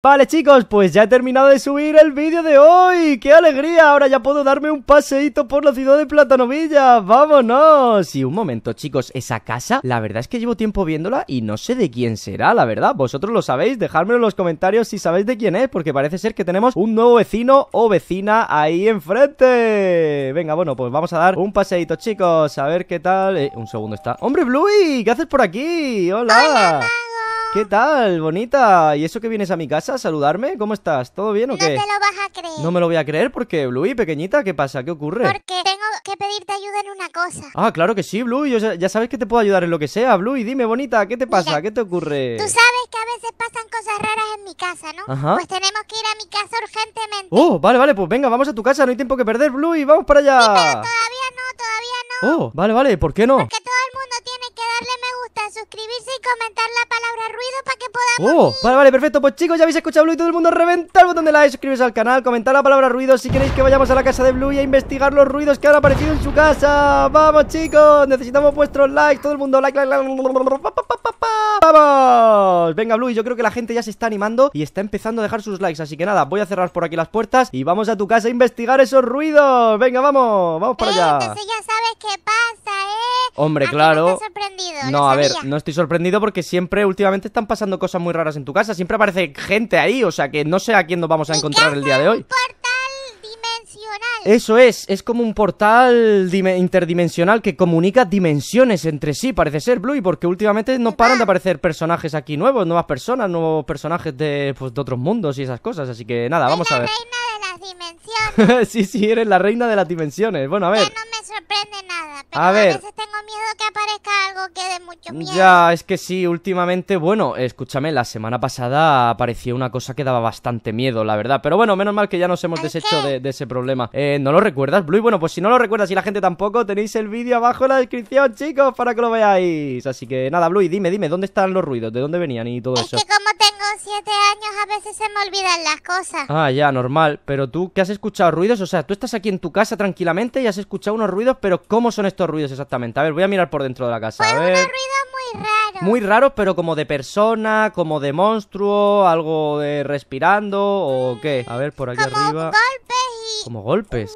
Vale chicos, pues ya he terminado de subir el vídeo de hoy ¡Qué alegría! Ahora ya puedo darme un paseíto por la ciudad de Platanovilla ¡Vámonos! Y un momento chicos, esa casa, la verdad es que llevo tiempo viéndola y no sé de quién será, la verdad Vosotros lo sabéis, dejadmelo en los comentarios si sabéis de quién es Porque parece ser que tenemos un nuevo vecino o vecina ahí enfrente Venga, bueno, pues vamos a dar un paseíto chicos, a ver qué tal... Eh, un segundo está... ¡Hombre Bluey! ¿Qué haces por aquí? ¡Hola! Hola ¿Qué tal, bonita? ¿Y eso que vienes a mi casa a saludarme? ¿Cómo estás? ¿Todo bien o qué? No te lo vas a creer. No me lo voy a creer porque, Bluey, pequeñita, ¿qué pasa? ¿Qué ocurre? Porque tengo que pedirte ayuda en una cosa. Ah, claro que sí, Bluey. ya sabes que te puedo ayudar en lo que sea, Bluey. Dime, bonita, ¿qué te pasa? ¿Qué te ocurre? Tú sabes que a veces pasan cosas raras en mi casa, ¿no? Ajá. Pues tenemos que ir a mi casa urgentemente. Oh, vale, vale, pues venga, vamos a tu casa, no hay tiempo que perder, Bluey, vamos para allá. Sí, pero todavía no, todavía no. Oh, vale, vale, ¿por qué no? suscribirse y comentar la palabra ruido para que podamos... ¡Oh! Vale, vale, perfecto. Pues chicos, ya habéis escuchado Blue y todo el mundo reventa el botón de like, Suscribirse al canal, comentar la palabra ruido si queréis que vayamos a la casa de Blue y a investigar los ruidos que han aparecido en su casa. ¡Vamos, chicos! Necesitamos vuestros likes, todo el mundo like, like, like. Venga, Blue, yo creo que la gente ya se está animando y está empezando a dejar sus likes. Así que nada, voy a cerrar por aquí las puertas y vamos a tu casa a investigar esos ruidos. Venga, vamos, vamos para allá. Hombre, claro. No, a ver, no estoy sorprendido porque siempre últimamente están pasando cosas muy raras en tu casa. Siempre aparece gente ahí, o sea que no sé a quién nos vamos a encontrar el día de hoy. Eso es, es como un portal interdimensional que comunica dimensiones entre sí, parece ser, Blue, porque últimamente no paran de aparecer personajes aquí nuevos, nuevas personas, nuevos personajes de, pues, de otros mundos y esas cosas, así que nada, vamos a ver. Reina de las dimensiones. sí, sí, eres la reina de las dimensiones. Bueno, a ver. no me sorprende nada, pero a, ver miedo que aparezca algo que dé mucho miedo. Ya, es que sí, últimamente, bueno, escúchame, la semana pasada apareció una cosa que daba bastante miedo, la verdad. Pero bueno, menos mal que ya nos hemos deshecho de, ese problema. Eh, ¿No lo recuerdas, Blue? Bueno, pues si no lo recuerdas y la gente tampoco, tenéis el vídeo abajo en la descripción, chicos, para que lo veáis. Así que nada, Blue, dime, dime, ¿dónde están los ruidos? ¿De dónde venían y todo eso? Es que como tengo siete años, a veces se me olvidan las cosas. Ah, ya, normal. Pero tú, ¿qué has escuchado ruidos? O sea, tú estás aquí en tu casa tranquilamente y has escuchado unos ruidos, pero ¿cómo son estos ruidos exactamente? A ver, voy a mirar por dentro de la casa. a ver. ruidos muy raros. Muy raros, pero como de persona, como de monstruo, algo de respirando o qué. A ver, por aquí arriba. Golpes Como golpes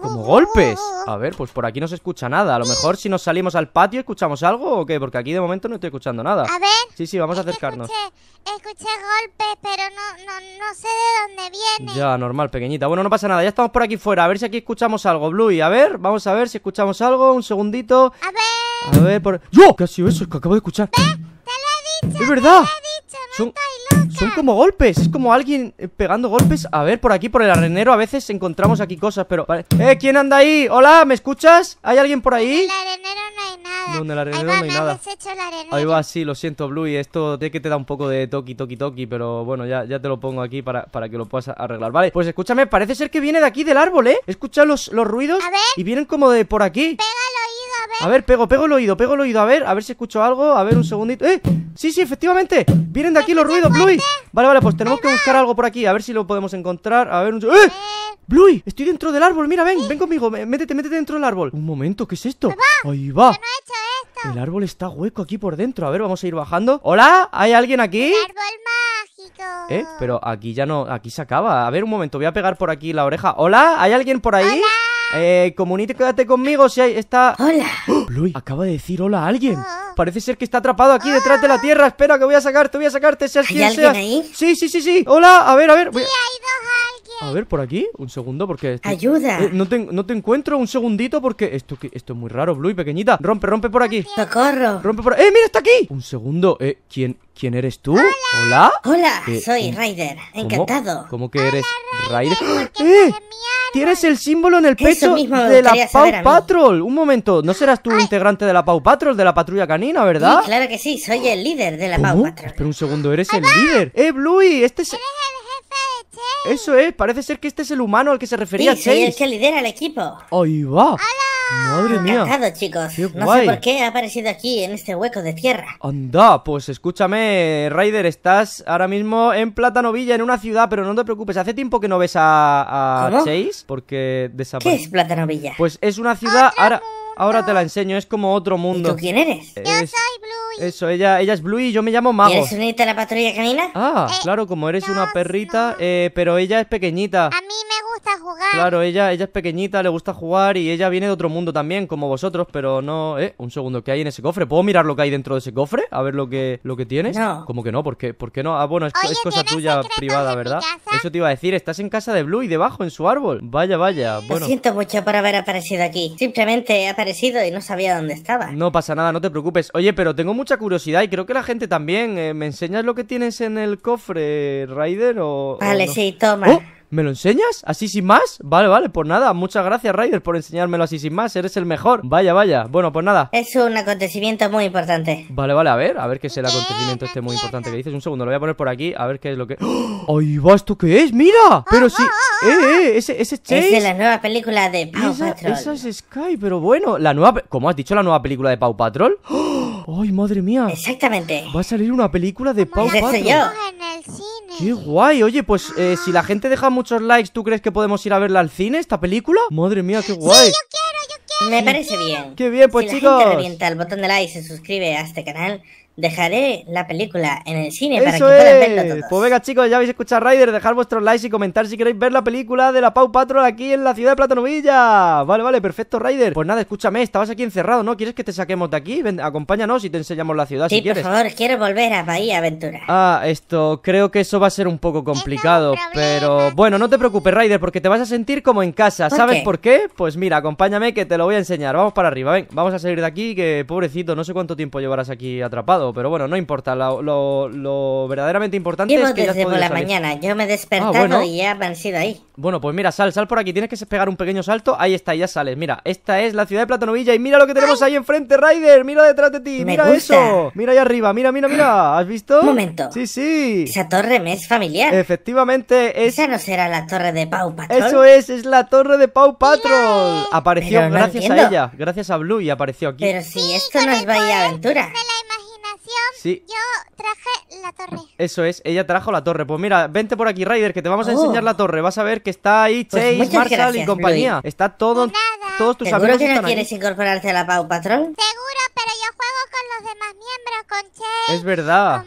como golpes. A ver, pues por aquí no se escucha nada. A lo mejor si nos salimos al patio escuchamos algo o qué, porque aquí de momento no estoy escuchando nada. A ver. Sí, sí, vamos a acercarnos. Escuché, golpes, pero no, sé de dónde viene. Ya, normal, pequeñita. Bueno, no pasa nada, ya estamos por aquí fuera. A ver si aquí escuchamos algo, Bluey. A ver, vamos a ver si escuchamos algo. Un segundito. A ver. A ver, por... ¡Yo! ¿Qué ha sido eso? que acabo de escuchar. Te lo he dicho. Es verdad. Te lo he dicho, no son como golpes. Es como alguien eh, pegando golpes. A ver, por aquí, por el arenero, a veces encontramos aquí cosas, pero... ¡Eh, quién anda ahí! ¡Hola! ¿Me escuchas? ¿Hay alguien por ahí? En el arenero no hay nada. No, en el arenero no hay nada. El arenero. Ahí va, sí, lo siento, Bluey. Esto tiene que te da un poco de toki, toki, toki, pero bueno, ya, ya te lo pongo aquí para, para que lo puedas arreglar. Vale, pues escúchame, parece ser que viene de aquí del árbol, ¿eh? Escucha los, los ruidos y vienen como de por aquí. Pégale a ver. pego, pego el oído, pego el oído. A ver, a ver si escucho algo. A ver, un segundito. ¡Eh! Sí, sí, efectivamente. Vienen de aquí los ruidos, Bluey. Vale, vale, pues tenemos que buscar algo por aquí. A ver si lo podemos encontrar. A ver, un... ¡Eh! eh. Bluey, estoy dentro del árbol. Mira, ven, ven conmigo. Métete, métete dentro del árbol. Un momento, ¿qué es esto? Ahí va. El árbol está hueco aquí por dentro. A ver, vamos a ir bajando. ¿Hola? ¿Hay alguien aquí? El árbol mágico. ¿Eh? Pero aquí ya no... Aquí se acaba. A ver, un momento. Voy a pegar por aquí la oreja. ¿Hola? ¿Hay alguien por ahí? ¿Hola? Eh, comunícate conmigo si hay, está... ¡Hola! ¡Oh! acaba de decir hola a alguien. Parece ser que está atrapado aquí detrás de la tierra. Espera, que voy a sacarte, voy a sacarte, seas ¿Hay alguien ahí? Sí, sí, sí, sí. Hola, a ver, a ver. Voy a... Sí, alguien. A ver, por aquí, un segundo, porque... ¡Ayuda! Eh, no, te, encuentro, un segundito, porque... Esto, esto es muy raro, Bluey, pequeñita. Rompe, rompe por aquí. ¡Socorro! Rompe por... ¡Eh, mira, está aquí! Un segundo, eh, ¿quién, ¿Quién eres tú? ¡Hola! ¿Hola? Eh, soy Raider Encantado. ¿Cómo, que eres Raider. Tienes el símbolo en el pecho de la Pau Patrol. Un momento, ¿no serás tú integrante de la Pau Patrol, de la patrulla canina, verdad? Sí, claro que sí, soy el líder de la Paw Pau Patrol. Espera un segundo, eres el líder. ¡Eh, Bluey! Este es. Eso es, parece ser que este es el humano al que se refería sí, Chase. Sí, el que lidera el equipo. Ahí va. ¡Madre mía! chicos. no sé por qué ha aparecido aquí, en este hueco de tierra. Anda, pues escúchame, Raider, estás ahora mismo en Platanovilla, en una ciudad, pero no te preocupes, hace tiempo que no ves a, a Chase, porque desapareció. ¿Qué es Plátano Pues es una ciudad, ahora, ahora te la enseño, es como otro mundo. tú quién eres? Yo soy Bluey. Eso, ella, ella es Bluey y yo me llamo Mago. ¿Quieres unirte a la patrulla canina? Ah, claro, como eres una eh, perrita, eh, pero ella es pequeñita. A mí me Claro, ella, ella es pequeñita, le gusta jugar y ella viene de otro mundo también, como vosotros, pero no... Eh, un segundo, ¿qué hay en ese cofre? ¿Puedo mirar lo que hay dentro de ese cofre? A ver lo que, lo que tienes. No. ¿Cómo que no? ¿Por qué, no? Ah, bueno, es, cosa tuya privada, ¿verdad? Eso te iba a decir, estás en casa de Blue y debajo, en su árbol. Vaya, vaya. Bueno. siento mucho por haber aparecido aquí. Simplemente he aparecido y no sabía dónde estaba. No pasa nada, no te preocupes. Oye, pero tengo mucha curiosidad y creo que la gente también. Eh, ¿Me enseñas lo que tienes en el cofre, Raider? O, vale, sí, toma. ¡Oh! ¿Me lo enseñas? ¿Así sin más? Vale, vale, por pues nada, muchas gracias Ryder por enseñármelo así sin más, eres el mejor. Vaya, vaya, bueno, pues nada. Es un acontecimiento muy importante. Vale, vale, a ver, a ver qué es el acontecimiento este muy importante que dices. Un segundo, lo voy a poner por aquí, a ver qué es lo que... ¡Oh! ¡Ay, va, esto qué es! ¡Mira! Pero sí... ¡Eh, eh! Ese, ese Chase... Es de la nueva película de Paw Patrol. Esa, es Sky, pero bueno, la nueva... ¿Cómo has dicho la nueva película de Paw Patrol? ¡Oh! ¡Ay, madre mía! Exactamente. Va a salir una película de Pau Patrol. En el cine. ¡Qué guay! Oye, pues eh, si la gente deja muchos likes, ¿tú crees que podemos ir a verla al cine, esta película? ¡Madre mía, qué guay! Sí, yo quiero, yo quiero. Me parece bien. ¡Qué bien, pues chicos! Si la gente revienta el botón de like y se suscribe a este canal Dejaré la película en el cine Eso para que Pues venga, chicos, ya habéis escuchado Rider. Dejar vuestros likes y comentar si queréis ver la película de la Pau Patrol aquí en la ciudad de Platanovilla. Vale, vale, perfecto, Rider. Pues nada, escúchame, estabas aquí encerrado, ¿no? ¿Quieres que te saquemos de aquí? acompáñanos y te enseñamos la ciudad sí, Por favor, quiero volver a Bahía Aventura. Ah, esto, creo que eso va a ser un poco complicado. pero bueno, no te preocupes, Rider, porque te vas a sentir como en casa. ¿Sabes por qué? Pues mira, acompáñame que te lo voy a enseñar. Vamos para arriba, ven, vamos a salir de aquí, que pobrecito, no sé cuánto tiempo llevarás aquí atrapado pero bueno, no importa. Lo, verdaderamente importante es que desde la mañana. Yo me he ah, despertado y ya han sido ahí. Bueno, pues mira, sal, sal por aquí. Tienes que pegar un pequeño salto. Ahí está, ya sales. Mira, esta es la ciudad de Platanovilla y mira lo que tenemos ahí enfrente, Ryder. Mira detrás de ti, mira eso. Mira ahí arriba, mira, mira, mira. ¿Has visto? Un momento. Sí, sí. Esa torre me es familiar. Efectivamente, Esa no será la torre de Pau Patrol. Eso es, es la torre de Pau Patrol. Apareció gracias a ella, gracias a Blue y apareció aquí. Pero si esto no es Bahía Aventura. Yo traje la torre. Eso es, ella trajo la torre. Pues mira, vente por aquí, Ryder, que te vamos a enseñar la oh. torre. Vas a ver que está ahí pues Chase, Marshall y compañía. Está todo, pues todos tus amigos. ¿Seguro que no quieres incorporarte a la Pau Patrón? Seguro, pero yo juego con los demás miembros, con Chase. Es verdad.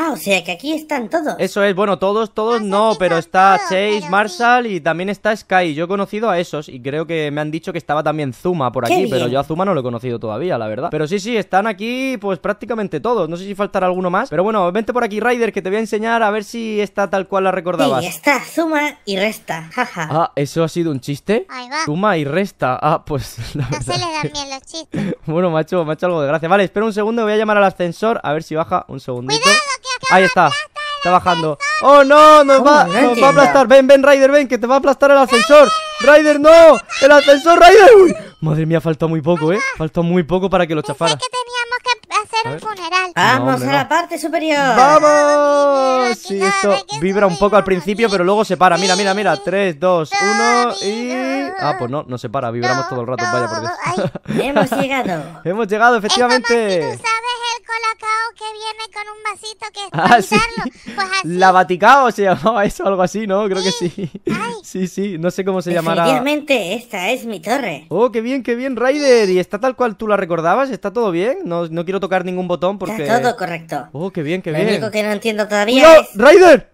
Ah, o sea que aquí están todos. Eso es, bueno, todos, todos no, pero está Chase, Marshall y también está Sky. Yo he conocido a esos y creo que me han dicho que estaba también Zuma por aquí, pero yo a Zuma no lo he conocido todavía, la verdad. Pero sí, sí, están aquí pues prácticamente todos. No sé si faltará alguno más. Pero bueno, vente por aquí, Ryder, que te voy a enseñar a ver si está tal cual la recordabas. Sí, está Zuma y Resta, jaja. Ah, ¿eso ha sido un chiste? Ahí va. Zuma y Resta. Ah, pues... no se le dan bien los chistes. bueno, macho, macho algo de gracia. Vale, espera un segundo, voy a llamar al ascensor a ver si baja un segundo. ¡Cuidado, Ahí está. Está bajando. ¡Oh, no! ¡Nos, va, a aplastar! ¡Ven, ven, Ryder, ven! ¡Que te va a aplastar el ascensor! ¡Ryder, no! ¡El ascensor, Ryder! ¡Uy! Madre mía, faltó muy poco, ¿eh? Faltó muy poco para que lo chafara. que teníamos que hacer un funeral. ¡Vamos a la parte superior! ¡Vamos! Sí, esto vibra un poco al principio, pero luego se para. Mira, mira, mira. 3, 2, 1 y... Ah, pues no, no se para. Vibramos todo el rato. Vaya por Dios. ¡Hemos llegado! ¡Hemos llegado, efectivamente! que viene con un vasito que ah, es pues así. La Vaticao se llamaba eso, algo así, ¿no? Creo que sí. Sí, sí, no sé cómo se llamará. Efectivamente, esta es mi torre. Oh, qué bien, qué bien, Raider. ¿Y está tal cual tú la recordabas? ¿Está todo bien? No, quiero tocar ningún botón porque... Está todo correcto. Oh, qué bien, qué bien. Lo único que no entiendo todavía ¡No, es... ¡Raider!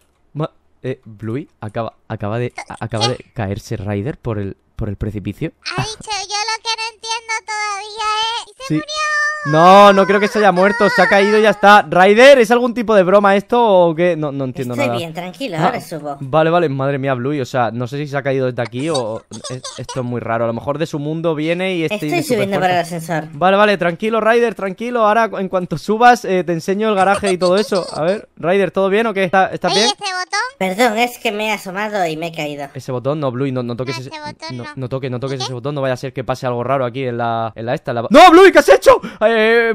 Eh, Bluey acaba, acaba, de, acaba de caerse Raider por el, por el precipicio. Ha dicho, yo lo que no entiendo todavía es... se murió! No, no creo que se haya muerto, se ha caído y ya está. Rider, ¿es algún tipo de broma esto o qué? No, no entiendo Estoy bien, tranquilo, ah, ahora subo. Vale, vale, madre mía, Bluey, o sea, no sé si se ha caído desde aquí o... esto es muy raro, a lo mejor de su mundo viene y... Este Estoy, Estoy subiendo para el ascensor. Vale, vale, tranquilo, Raider, tranquilo. Ahora, en cuanto subas, eh, te enseño el garaje y todo eso. A ver, Raider, ¿todo bien o qué? ¿Estás está bien? ese botón? Perdón, es que me he asomado y me he caído. Ese botón, no, Bluey, no, toques ese... botón, no. toques, no este toques ese botón, no vaya a ser que pase algo raro aquí en la... En esta, ¡No, Bluey, qué has hecho! Eh,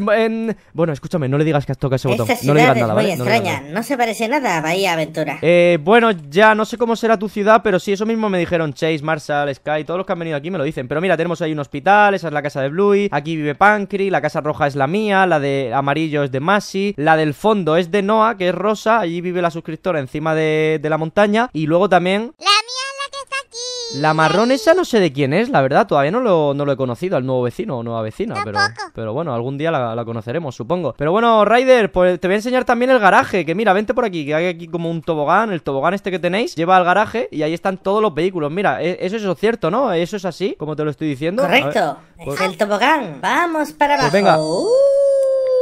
bueno, escúchame, no le digas que has tocado ese botón. no le digas nada, muy extraña, no, se parece nada a Bahía Aventura. Eh, bueno, ya no sé cómo será tu ciudad, pero sí, eso mismo me dijeron Chase, Marshall, Sky, todos los que han venido aquí me lo dicen. Pero mira, tenemos ahí un hospital, esa es la casa de Bluey, aquí vive Pancry, la casa roja es la mía, la de amarillo es de Masi, la del fondo es de Noah, que es rosa, allí vive la suscriptora encima de, de la montaña, y luego también... La marrón esa no sé de quién es, la verdad. Todavía no lo, he conocido al nuevo vecino o nueva vecina. Pero, pero bueno, algún día la, conoceremos, supongo. Pero bueno, Ryder, pues te voy a enseñar también el garaje. Que mira, vente por aquí, que hay aquí como un tobogán. El tobogán este que tenéis lleva al garaje y ahí están todos los vehículos. Mira, e, eso es cierto, ¿no? Eso es así, como te lo estoy diciendo. Correcto, pues es el tobogán. Vamos para pues abajo. venga. Uh.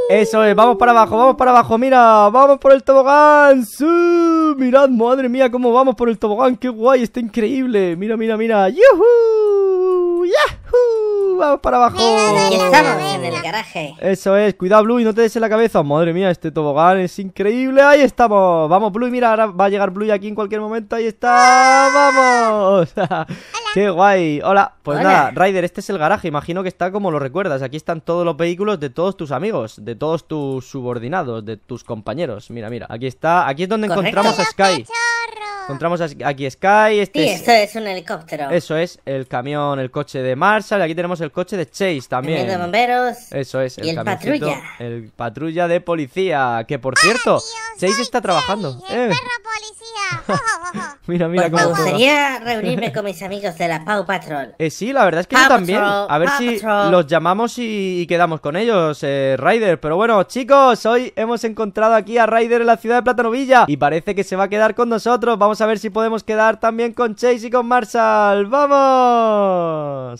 Eso es, vamos para abajo, vamos para abajo, mira, vamos por el tobogán. ¡Sí! Mirad, madre mía, cómo vamos por el tobogán, qué guay, está increíble. Mira, mira, mira. ¡Yuhu! Vamos para abajo. estamos en el garaje. Eso es, cuidado, Blue, no te des en la cabeza. Madre mía, este tobogán es increíble. Ahí estamos. Vamos, Blue, mira, ahora va a llegar Blue aquí en cualquier momento. Ahí está. ¡Vamos! ¡Qué guay! Hola, pues nada, Ryder, este es el garaje, imagino que está como lo recuerdas. Aquí están todos los vehículos de todos tus amigos, de todos tus subordinados, de tus compañeros. Mira, mira, aquí está, aquí es donde encontramos a Sky. Encontramos aquí Sky. Este sí, esto es... un helicóptero. Eso es, el camión, el coche de Marshall. Aquí tenemos el coche de Chase también. El de bomberos. Eso es, y el, patrulla. El patrulla de policía. Que por cierto, Chase está trabajando. Eh. perro policía. mira, mira pues cómo. Me gustaría reunirme con mis amigos de la Pau Patrol. Eh, sí, la verdad es que yo también. A ver si los llamamos y, quedamos con ellos, eh, Ryder. Pero bueno, chicos, hoy hemos encontrado aquí a Ryder en la ciudad de Platanovilla. Y parece que se va a quedar con nosotros. Vamos a ver si podemos quedar también con Chase y con Marshall. ¡Vamos!